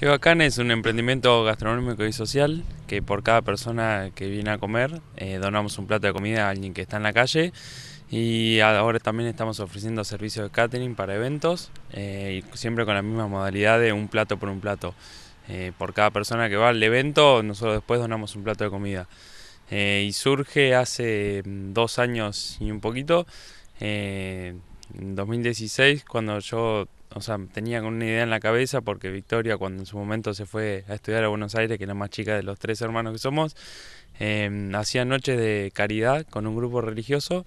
Qué bacán es un emprendimiento gastronómico y social que por cada persona que viene a comer eh, donamos un plato de comida a alguien que está en la calle y ahora también estamos ofreciendo servicios de catering para eventos eh, y siempre con la misma modalidad de un plato por un plato. Eh, por cada persona que va al evento nosotros después donamos un plato de comida. y surge hace mm, dos años y un poquito, en 2016, cuando yo o sea, tenía una idea en la cabeza porque Victoria cuando en su momento se fue a estudiar a Buenos Aires, que es la más chica de los tres hermanos que somos, em, hacía noches de caridad con un grupo religioso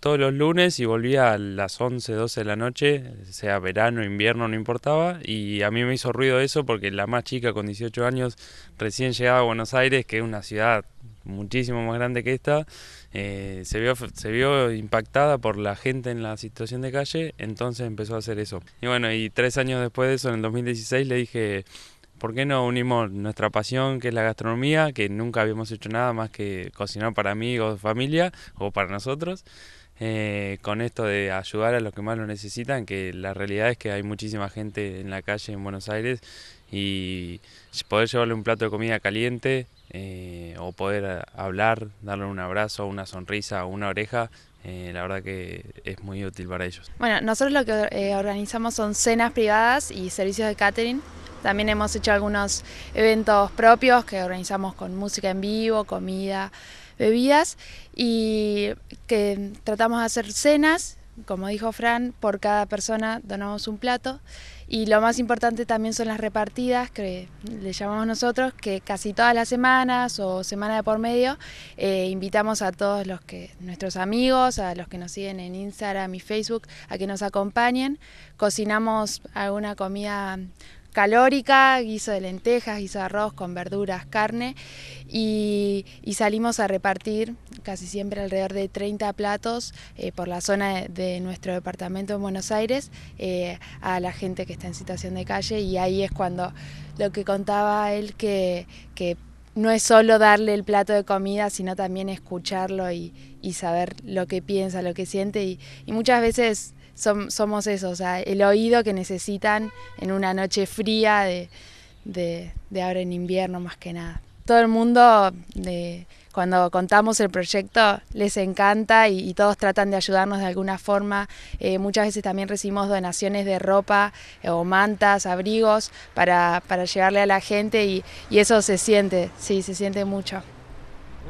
todos los lunes y volvía a las 11, 12 de la noche, sea verano, invierno, no importaba. Y a mí me hizo ruido eso porque la más chica con 18 años recién llegaba a Buenos Aires, que es una ciudad muchísimo más grande que esta, eh, se, vio, se vio impactada por la gente en la situación de calle, entonces empezó a hacer eso. Y bueno, y tres años después de eso, en el 2016, le dije, ¿por qué no unimos nuestra pasión, que es la gastronomía, que nunca habíamos hecho nada más que cocinar para amigos, familia o para nosotros? Eh, con esto de ayudar a los que más lo necesitan, que la realidad es que hay muchísima gente en la calle en Buenos Aires y poder llevarle un plato de comida caliente eh, o poder eh, hablar, darle un abrazo, una sonrisa, una oreja, eh, la verdad que es muy útil para ellos. Bueno, nosotros lo que organizamos son cenas privadas y servicios de catering. También hemos hecho algunos eventos propios que organizamos con música en vivo, comida, bebidas y que tratamos de hacer cenas como dijo Fran, por cada persona donamos un plato. Y lo más importante también son las repartidas, que le llamamos nosotros, que casi todas las semanas o semana de por medio eh, invitamos a todos los que, nuestros amigos, a los que nos siguen en Instagram y Facebook, a que nos acompañen. Cocinamos alguna comida calórica, guiso de lentejas, guiso de arroz con verduras, carne y, salimos a repartir casi siempre alrededor de 30 platos eh, por la zona de, nuestro departamento en Buenos Aires eh, a la gente que está en situación de calle y ahí es cuando lo que contaba él que, que no es solo darle el plato de comida, sino también escucharlo y, saber lo que piensa, lo que siente y muchas veces somos eso, o sea, el oído que necesitan en una noche fría de, de, ahora en invierno más que nada. Todo el mundo, cuando contamos el proyecto, les encanta y, todos tratan de ayudarnos de alguna forma. Eh, muchas veces también recibimos donaciones de ropa eh, o mantas, abrigos para, llevarle a la gente y, y eso se siente, sí, se siente mucho.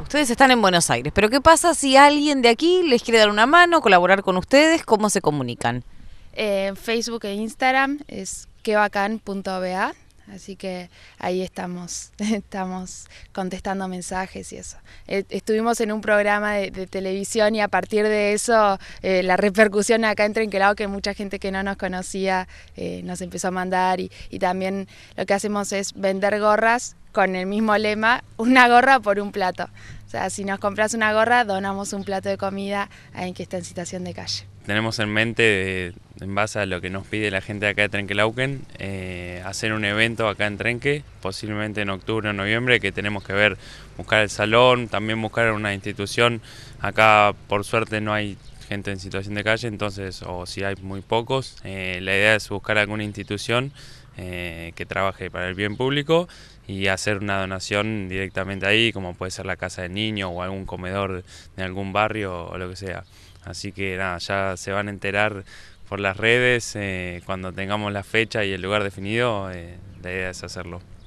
Ustedes están en Buenos Aires, pero ¿qué pasa si alguien de aquí les quiere dar una mano, colaborar con ustedes? ¿Cómo se comunican? Eh, Facebook e Instagram es quebacan.ba Así que ahí estamos, estamos contestando mensajes y eso. Eh, estuvimos en un programa de, televisión y a partir de eso eh, la repercusión acá en Trenquelado, que mucha gente que no nos conocía eh, nos empezó a mandar y, también lo que hacemos es vender gorras con el mismo lema, una gorra por un plato. O sea, si nos compras una gorra, donamos un plato de comida a alguien que está en situación de calle. Tenemos en mente en base a lo que nos pide la gente acá de Trenquelauken... Eh, hacer un evento acá en Trenque, posiblemente en octubre o noviembre, que tenemos que ver, buscar el salón, también buscar una institución. Acá, por suerte, no hay gente en situación de calle, entonces, o si hay muy pocos, eh, la idea es buscar alguna institución eh, que trabaje para el bien público y hacer una donación directamente ahí, como puede ser la casa de niños o algún comedor de algún barrio o lo que sea. Así que nada, ya se van a enterar por las redes, eh, cuando tengamos la fecha y el lugar definido, eh, la idea es hacerlo.